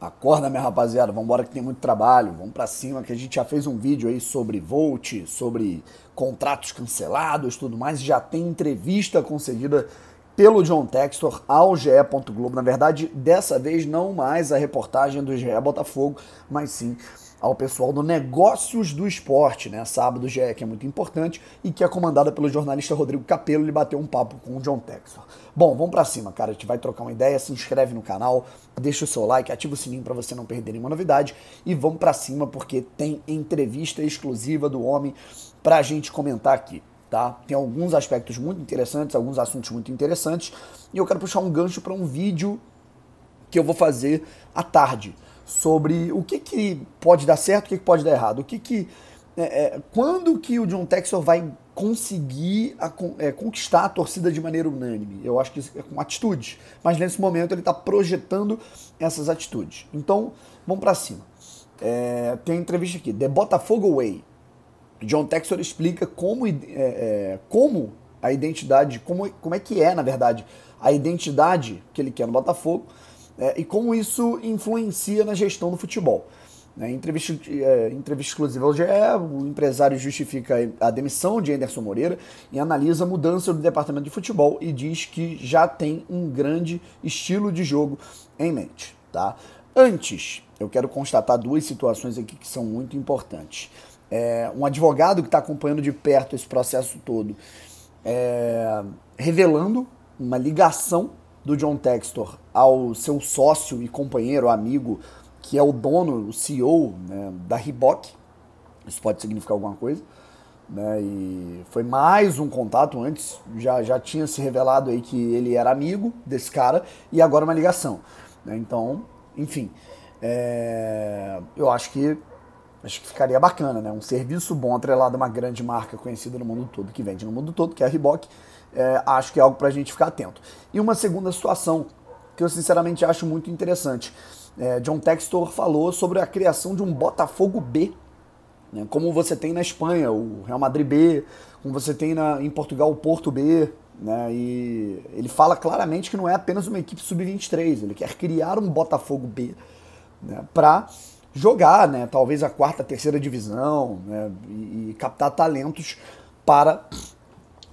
Acorda, minha rapaziada, vamos embora que tem muito trabalho, vamos para cima que a gente já fez um vídeo aí sobre Volt, sobre contratos cancelados, tudo mais, já tem entrevista concedida pelo John Textor ao GE. Globo. Na verdade, dessa vez não mais a reportagem do GE Botafogo, mas sim ao pessoal do Negócios do Esporte, né? Sábado GE, que é muito importante e que é comandada pelo jornalista Rodrigo Capello. Ele bateu um papo com o John Texor. Bom, vamos para cima, cara. A gente vai trocar uma ideia. Se inscreve no canal, deixa o seu like, ativa o sininho para você não perder nenhuma novidade e vamos para cima porque tem entrevista exclusiva do homem para a gente comentar aqui. Tá? Tem alguns aspectos muito interessantes, alguns assuntos muito interessantes, e eu quero puxar um gancho para um vídeo que eu vou fazer à tarde sobre o que, que pode dar certo, o que, que pode dar errado, o que que é, é quando que o John Texor vai conseguir a, é, conquistar a torcida de maneira unânime? Eu acho que é com atitudes, mas nesse momento ele está projetando essas atitudes. Então vamos para cima. É, tem entrevista aqui, The Botafogo Way. John Texor explica como, é, é, como a identidade, como, como é que é, na verdade, a identidade que ele quer no Botafogo é, e como isso influencia na gestão do futebol. Né, entrevista, é, entrevista exclusiva ao GE, o empresário justifica a demissão de Anderson Moreira e analisa a mudança do departamento de futebol e diz que já tem um grande estilo de jogo em mente. Tá? Antes, eu quero constatar duas situações aqui que são muito importantes. É, um advogado que está acompanhando de perto esse processo todo, é, revelando uma ligação do John Textor ao seu sócio e companheiro, amigo, que é o dono, o CEO né, da Reebok. Isso pode significar alguma coisa. Né? E foi mais um contato antes, já, já tinha se revelado aí que ele era amigo desse cara e agora uma ligação. Né? Então, enfim, é... eu acho que acho que ficaria bacana, né? Um serviço bom atrelado a uma grande marca conhecida no mundo todo, que vende no mundo todo, que é a Reebok, é, acho que é algo para a gente ficar atento. E uma segunda situação que eu sinceramente acho muito interessante. É, John Textor falou sobre a criação de um Botafogo B, né, como você tem na Espanha, o Real Madrid B, como você tem na, em Portugal, o Porto B. Né, e ele fala claramente que não é apenas uma equipe sub-23, ele quer criar um Botafogo B né, para jogar, né, talvez a quarta, terceira divisão né, e, e captar talentos para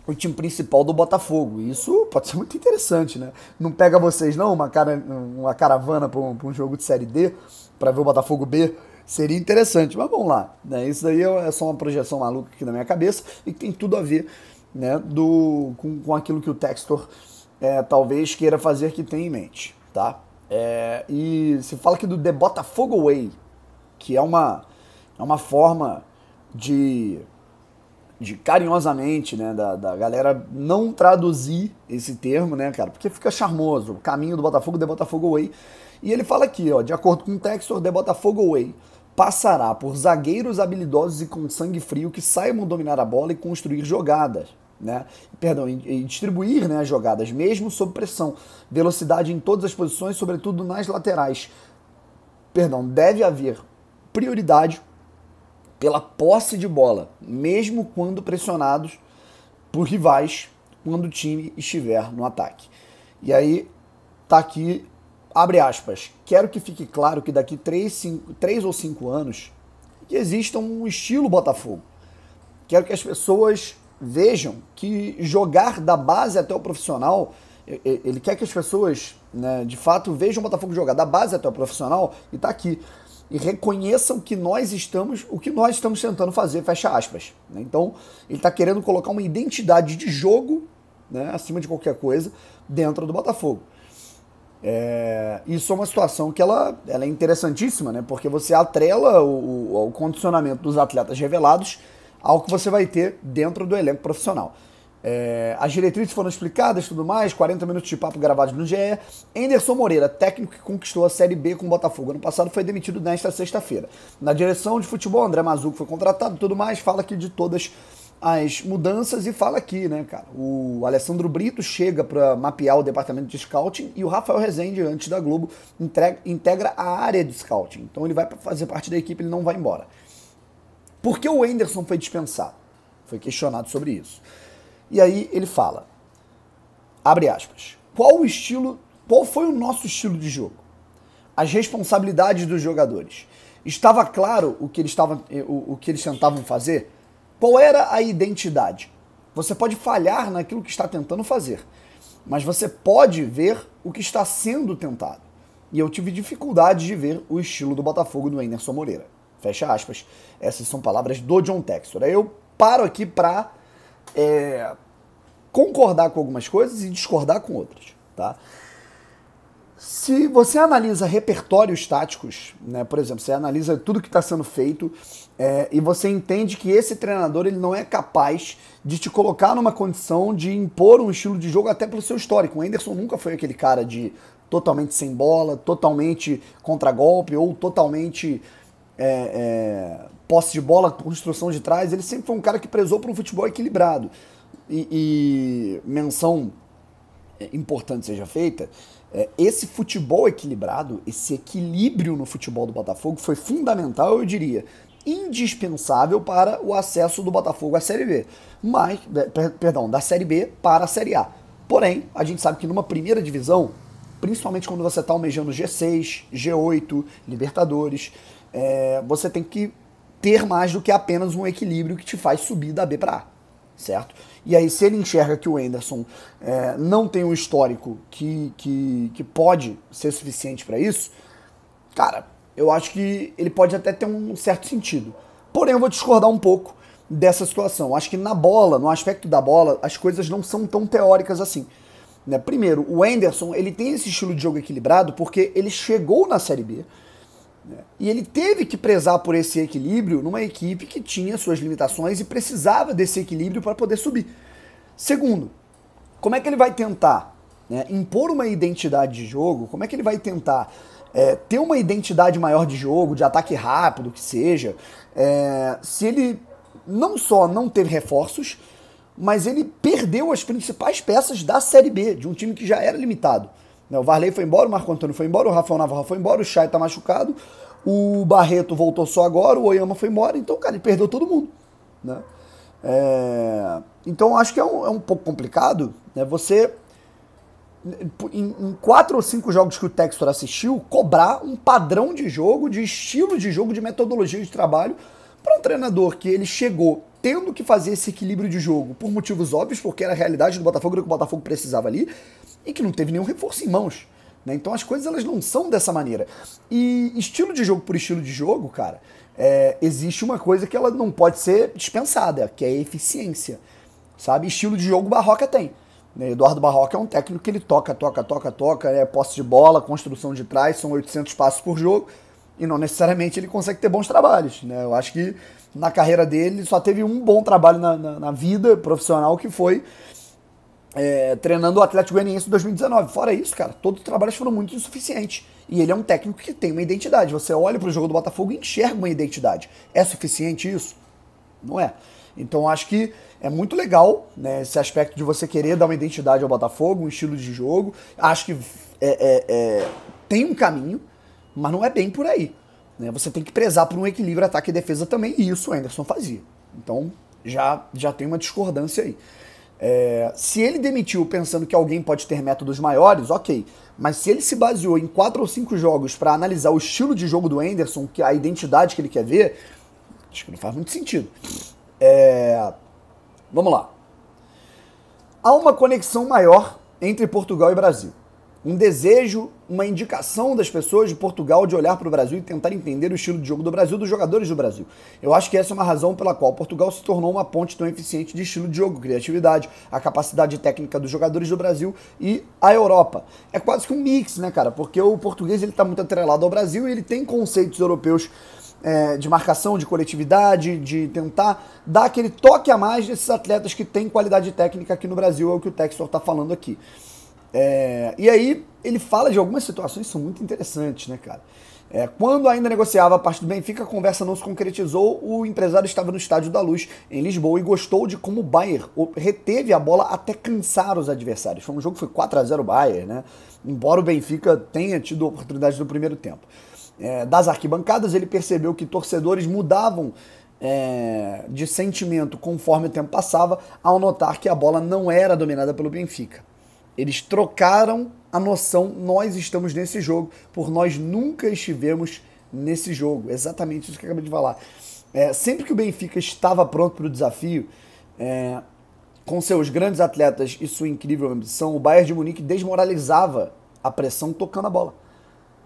o time principal do Botafogo. Isso pode ser muito interessante, né? Não pega vocês, não, uma, cara, uma caravana para um, um, jogo de Série D, para ver o Botafogo B. Seria interessante, mas vamos lá. Né? Isso daí é, é só uma projeção maluca aqui na minha cabeça e que tem tudo a ver né, do, com, com aquilo que o Textor é, talvez queira fazer que tem em mente, tá? É, e se fala aqui do The Botafogo Way, que é uma, é uma forma de de carinhosamente, né, da, da galera não traduzir esse termo, né, cara, porque fica charmoso, caminho do Botafogo, The Botafogo Way. E ele fala aqui, ó, de acordo com o Textor, The Botafogo Way passará por zagueiros habilidosos e com sangue frio que saibam dominar a bola e construir jogadas. Né? Perdão, e distribuir né, as jogadas, mesmo sob pressão. Velocidade em todas as posições, sobretudo nas laterais. Perdão, deve haver prioridade pela posse de bola, mesmo quando pressionados por rivais, quando o time estiver no ataque. E aí tá aqui, abre aspas, quero que fique claro que daqui 3, 5, 3 ou 5 anos que exista um estilo Botafogo. Quero que as pessoas vejam que jogar da base até o profissional, ele quer que as pessoas, né, de fato, vejam o Botafogo jogar da base até o profissional e tá aqui e reconheçam que nós estamos, o que nós estamos tentando fazer, fecha aspas. Né? Então, ele está querendo colocar uma identidade de jogo, né, acima de qualquer coisa, dentro do Botafogo. É, isso é uma situação que ela, ela é interessantíssima, né? Porque você atrela o, o, o condicionamento dos atletas revelados ao que você vai ter dentro do elenco profissional. É, as diretrizes foram explicadas, tudo mais, 40 minutos de papo gravados no GE. Anderson Moreira, técnico que conquistou a Série B com o Botafogo ano passado, foi demitido nesta sexta-feira. Na direção de futebol, André Mazuco foi contratado, tudo mais, fala aqui de todas as mudanças e fala aqui, né, cara? O Alessandro Brito chega para mapear o departamento de scouting e o Rafael Rezende, antes da Globo, entrega, integra a área de scouting. Então ele vai fazer parte da equipe, ele não vai embora. Por que o Anderson foi dispensado? Foi questionado sobre isso. E aí ele fala, abre aspas, qual o estilo, qual foi o nosso estilo de jogo? As responsabilidades dos jogadores. Estava claro o que eles, estavam, eh, o, o que eles tentavam fazer? Qual era a identidade? Você pode falhar naquilo que está tentando fazer, mas você pode ver o que está sendo tentado. E eu tive dificuldade de ver o estilo do Botafogo do Enerson Moreira. Fecha aspas. Essas são palavras do John Textor. Aí eu paro aqui para é, concordar com algumas coisas e discordar com outras, tá? Se você analisa repertórios táticos, né, por exemplo, você analisa tudo que está sendo feito é, e você entende que esse treinador ele não é capaz de te colocar numa condição de impor um estilo de jogo até pelo seu histórico. O Anderson nunca foi aquele cara de totalmente sem bola, totalmente contra golpe ou totalmente é, é posse de bola, construção de trás, ele sempre foi um cara que prezou por um futebol equilibrado. E, e menção é, importante seja feita, é, esse futebol equilibrado, esse equilíbrio no futebol do Botafogo foi fundamental, eu diria, indispensável para o acesso do Botafogo à Série B. Mas, é, perdão, da Série B para a Série A. Porém, a gente sabe que numa primeira divisão, principalmente quando você está almejando G6, G8, Libertadores, é, você tem que ter mais do que apenas um equilíbrio que te faz subir da B para A, certo? E aí, se ele enxerga que o Anderson é, não tem um histórico que, que, que pode ser suficiente para isso, cara, eu acho que ele pode até ter um certo sentido. Porém, eu vou discordar um pouco dessa situação. acho que na bola, no aspecto da bola, as coisas não são tão teóricas assim. Né? Primeiro, o Anderson ele tem esse estilo de jogo equilibrado porque ele chegou na Série B né? E ele teve que prezar por esse equilíbrio numa equipe que tinha suas limitações e precisava desse equilíbrio para poder subir. Segundo, como é que ele vai tentar né, impor uma identidade de jogo? Como é que ele vai tentar é, ter uma identidade maior de jogo, de ataque rápido, que seja, é, se ele não só não teve reforços, mas ele perdeu as principais peças da Série B, de um time que já era limitado. Né, o Varley foi embora, o Marco Antônio foi embora, o Rafael Navarro foi embora, o Chay está machucado, o Barreto voltou só agora, o Oyama foi embora, então, cara, ele perdeu todo mundo. Né? É... Então, acho que é um, é um pouco complicado né? você, em, em, quatro ou cinco jogos que o Textor assistiu, cobrar um padrão de jogo, de estilo de jogo, de metodologia de trabalho para um treinador que ele chegou tendo que fazer esse equilíbrio de jogo por motivos óbvios, porque era a realidade do Botafogo, era o que o Botafogo precisava ali, e que não teve nenhum reforço em mãos. Né? Então as coisas elas não são dessa maneira. E estilo de jogo por estilo de jogo, cara, é, existe uma coisa que ela não pode ser dispensada, que é a eficiência. Sabe? Estilo de jogo Barroca tem. Né? Eduardo Barroca é um técnico que ele toca, toca, toca, toca, é posse de bola, construção de trás, são 800 passos por jogo e não necessariamente ele consegue ter bons trabalhos. Né? Eu acho que na carreira dele só teve um bom trabalho na, na, na vida profissional que foi é, treinando o Atlético Goianiense em 2019. Fora isso, cara, todos os trabalhos foram muito insuficientes. E ele é um técnico que tem uma identidade. Você olha para o jogo do Botafogo e enxerga uma identidade. É suficiente isso? Não é. Então acho que é muito legal né, esse aspecto de você querer dar uma identidade ao Botafogo, um estilo de jogo. Acho que é, é, é tem um caminho, mas não é bem por aí. Né? Você tem que prezar por um equilíbrio ataque e defesa também, e isso o Anderson fazia. Então já, já tem uma discordância aí. É, se ele demitiu pensando que alguém pode ter métodos maiores, ok. Mas se ele se baseou em quatro ou cinco jogos para analisar o estilo de jogo do Anderson, que a identidade que ele quer ver, acho que não faz muito sentido. É, vamos lá. Há uma conexão maior entre Portugal e Brasil um desejo, uma indicação das pessoas de Portugal de olhar para o Brasil e tentar entender o estilo de jogo do Brasil, dos jogadores do Brasil. Eu acho que essa é uma razão pela qual Portugal se tornou uma ponte tão eficiente de estilo de jogo, criatividade, a capacidade técnica dos jogadores do Brasil e a Europa. É quase que um mix, né, cara? Porque o português ele está muito atrelado ao Brasil e ele tem conceitos europeus é, de marcação, de coletividade, de tentar dar aquele toque a mais desses atletas que têm qualidade técnica aqui no Brasil, é o que o Textor está falando aqui. É, e aí ele fala de algumas situações que são muito interessantes, né, cara? É, quando ainda negociava a parte do Benfica, a conversa não se concretizou. O empresário estava no Estádio da Luz, em Lisboa, e gostou de como o Bayern reteve a bola até cansar os adversários. Foi um jogo que foi 4 a 0 Bayern, né? Embora o Benfica tenha tido oportunidades no primeiro tempo. É, das arquibancadas, ele percebeu que torcedores mudavam é, de sentimento conforme o tempo passava, ao notar que a bola não era dominada pelo Benfica. Eles trocaram a noção nós estamos nesse jogo por nós nunca estivemos nesse jogo. Exatamente isso que eu acabei de falar. É, sempre que o Benfica estava pronto para o desafio, é, com seus grandes atletas e sua incrível ambição, o Bayern de Munique desmoralizava a pressão tocando a bola.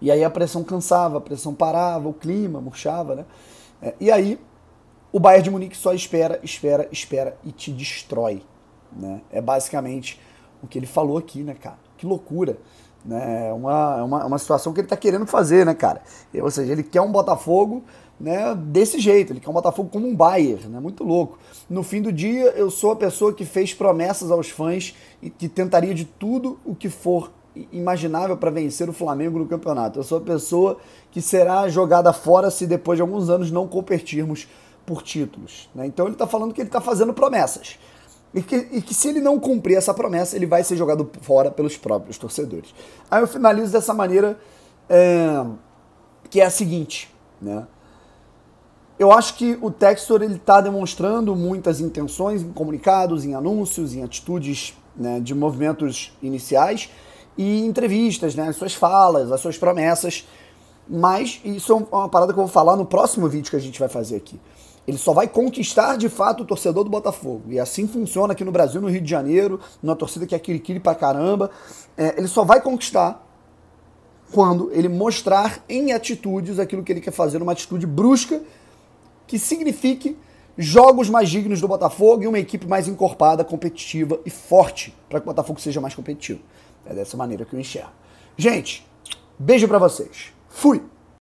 E aí a pressão cansava, a pressão parava, o clima murchava, né? É, e aí o Bayern de Munique só espera, espera, espera e te destrói. Né? É basicamente o que ele falou aqui, né, cara? Que loucura. Né? É uma, é uma, é uma situação que ele está querendo fazer, né, cara? Ou seja, ele quer um Botafogo né, desse jeito, ele quer um Botafogo como um Bayern, né? Muito louco. No fim do dia, eu sou a pessoa que fez promessas aos fãs e que tentaria de tudo o que for imaginável para vencer o Flamengo no campeonato. Eu sou a pessoa que será jogada fora se depois de alguns anos não competirmos por títulos. Né? Então ele está falando que ele está fazendo promessas. E que, e que, se ele não cumprir essa promessa, ele vai ser jogado fora pelos próprios torcedores. Aí eu finalizo dessa maneira, é, que é a seguinte, né? Eu acho que o Textor ele está demonstrando muitas intenções em comunicados, em anúncios, em atitudes né, de movimentos iniciais e entrevistas, né, as suas falas, as suas promessas. Mas isso é uma parada que eu vou falar no próximo vídeo que a gente vai fazer aqui. Ele só vai conquistar de fato o torcedor do Botafogo. E assim funciona aqui no Brasil, no Rio de Janeiro, numa torcida que é aquele pra caramba. É, ele só vai conquistar quando ele mostrar em atitudes aquilo que ele quer fazer, uma atitude brusca que signifique jogos mais dignos do Botafogo e uma equipe mais encorpada, competitiva e forte, para que o Botafogo seja mais competitivo. É dessa maneira que eu enxergo. Gente, beijo para vocês. Fui!